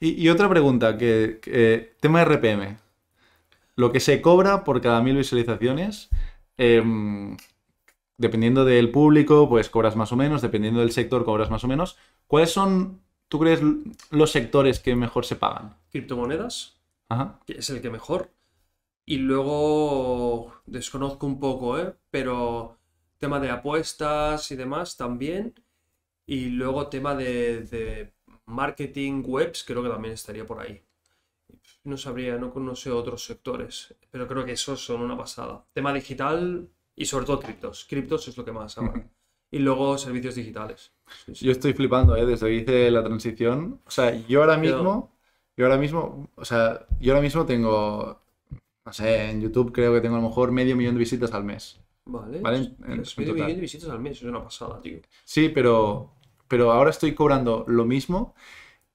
Y, otra pregunta, que, tema RPM. Lo que se cobra por cada mil visualizaciones, em, dependiendo del público, pues cobras más o menos, dependiendo del sector, cobras más o menos. ¿Cuáles son, tú crees, los sectores que mejor se pagan? Criptomonedas, Ajá. que es el que mejor. Y luego desconozco un poco, ¿eh? pero tema de apuestas y demás también. Y luego tema de marketing, webs, creo que también estaría por ahí. No sabría, no conoce otros sectores, pero creo que esos son una pasada. Tema digital y sobre todo criptos. Criptos es lo que más aman. Y luego servicios digitales. Yo estoy flipando, ¿eh? Desde que hice la transición. O sea, yo ahora mismo, yo ahora mismo, o sea, yo ahora mismo tengo, no sé, en YouTube creo que tengo a lo mejor medio millón de visitas al mes. Vale. Pues medio millón de visitas al mes, es una pasada, tío. Sí, pero pero ahora estoy cobrando lo mismo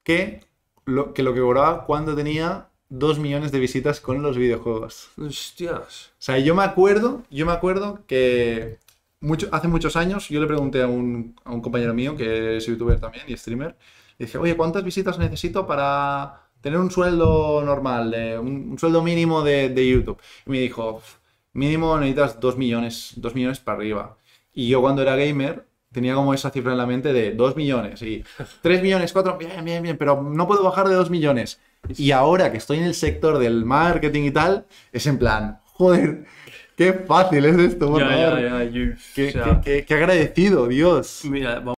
que lo que, cobraba cuando tenía 2 millones de visitas con los videojuegos. Hostias. O sea, yo me acuerdo, yo me acuerdo que hace muchos años yo le pregunté a un, compañero mío que es youtuber también y streamer, le dije, oye, ¿cuántas visitas necesito para tener un sueldo normal, un, sueldo mínimo de, de, YouTube? Y me dijo, mínimo necesitas 2 millones, 2 millones para arriba. Y yo cuando era gamer tenía como esa cifra en la mente de 2 millones y 3 millones, 4, bien, bien, bien, pero no puedo bajar de 2 millones. Y ahora que estoy en el sector del marketing y tal, es en plan, joder, qué fácil es esto, Qué, qué agradecido, Dios. Mira, vamos.